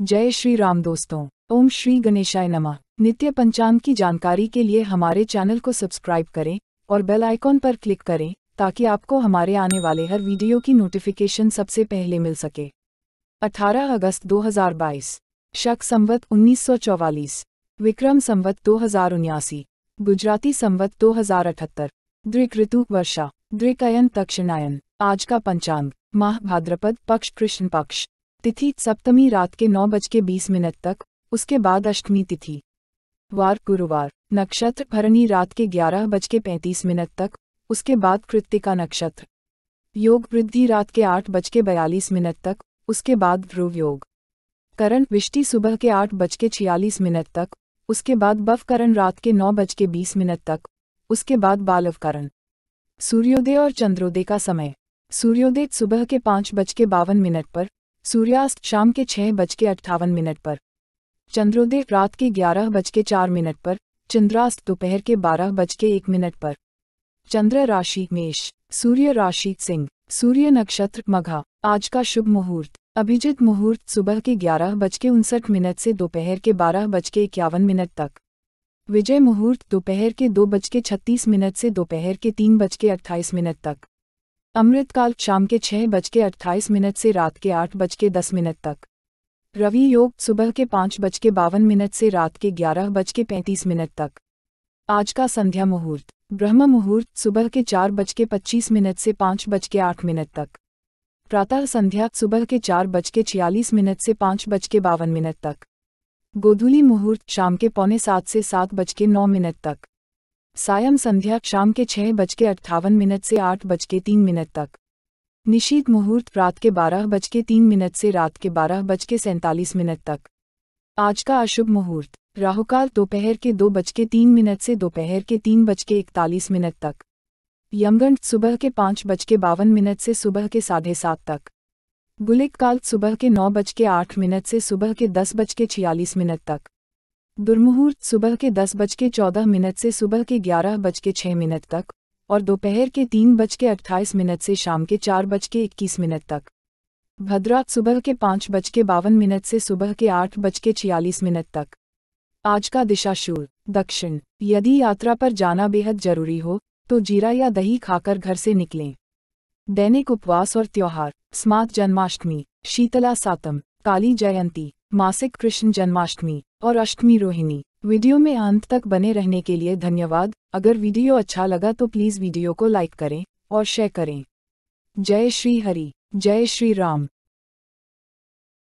जय श्री राम दोस्तों ओम श्री गणेशाय नमः नित्य पंचांग की जानकारी के लिए हमारे चैनल को सब्सक्राइब करें और बेल आइकॉन पर क्लिक करें ताकि आपको हमारे आने वाले हर वीडियो की नोटिफिकेशन सबसे पहले मिल सके 18 अगस्त 2022 शक संवत 1944 विक्रम संवत दो गुजराती संवत दो द्विक ऋतु वर्षा द्विकयन दक्षिणायन आज का पंचांग माह भाद्रपद पक्ष कृष्ण पक्ष तिथि सप्तमी रात के नौ बज के बीस मिनट तक उसके बाद अष्टमी तिथि वार गुरुवार नक्षत्र भरणी रात के ग्यारह बज के पैंतीस मिनट तक उसके बाद कृतिका नक्षत्र योग वृद्धि रात के आठ बज के बयालीस मिनट तक उसके बाद ध्रुव योग करण विष्टि सुबह के आठ बज के छियालीस मिनट तक उसके बाद बफकरण रात के नौ बज के बीस मिनट तक उसके बाद बालवकरण सूर्योदय और चंद्रोदय का समय सूर्योदय सुबह के पाँच बज के बावन मिनट पर सूर्यास्त शाम के छह बज के अट्ठावन मिनट पर चंद्रोदय रात के ग्यारह बज के चार मिनट पर चंद्रास्त दोपहर के बारह बज के एक मिनट पर चंद्र राशि मेष सूर्य राशि सिंह सूर्य नक्षत्र मघा आज का शुभ मुहूर्त अभिजित मुहूर्त सुबह के ग्यारह बज के उनसठ मिनट से दोपहर के बारह बज के इक्यावन मिनट तक विजय मुहूर्त दोपहर के दो बज के छत्तीस मिनट से दोपहर के तीन बज के अट्ठाईस मिनट तक अमृतकाल शाम के छह बज के अट्ठाईस मिनट से रात के आठ बज के दस मिनट तक रवि योग सुबह के पाँच बज के बावन मिनट से रात के ग्यारह बज के पैंतीस मिनट तक आज का संध्या मुहूर्त ब्रह्म मुहूर्त सुबह के चार बज के पच्चीस मिनट से पाँच बज के आठ मिनट तक प्रातः संध्या सुबह के चार बज के छियालीस मिनट से पाँच बज के बावन मिनट तक गोधूली मुहूर्त शाम के पौने सात से सात बज के नौ मिनट तक सायम संध्या शाम के छह बज के अट्ठावन मिनट से आठ बज के तीन मिनट तक निशीत मुहूर्त रात के बारह बज के तीन मिनट से रात के बारह बज के सैंतालीस मिनट तक आज का अशुभ मुहूर्त राहुकाल दोपहर के दो बज के तीन मिनट से दोपहर के तीन बज के इकतालीस मिनट तक यमगंड सुबह के पाँच बज के बावन मिनट से सुबह के साढ़े सात तक गुलिक काल सुबह के नौ बज के आठ मिनट से सुबह के दस बज के छियालीस मिनट तक दुर्मुहूर्त सुबह के दस बज के चौदह मिनट से सुबह के ग्यारह बज के छह मिनट तक और दोपहर के तीन बज के अट्ठाईस मिनट से शाम के चार बज के इक्कीस मिनट तक भद्रा सुबह के पाँच बज के बावन मिनट से सुबह के आठ बज के छियालीस मिनट तक आज का दिशाशूल दक्षिण यदि यात्रा पर जाना बेहद जरूरी हो तो जीरा या दही खाकर घर से निकलें दैनिक उपवास और त्यौहार स्मार्त जन्माष्टमी शीतला सातम काली जयंती मासिक कृष्ण जन्माष्टमी और अष्टमी रोहिणी वीडियो में अंत तक बने रहने के लिए धन्यवाद अगर वीडियो अच्छा लगा तो प्लीज़ वीडियो को लाइक करें और शेयर करें जय श्री हरि जय श्री राम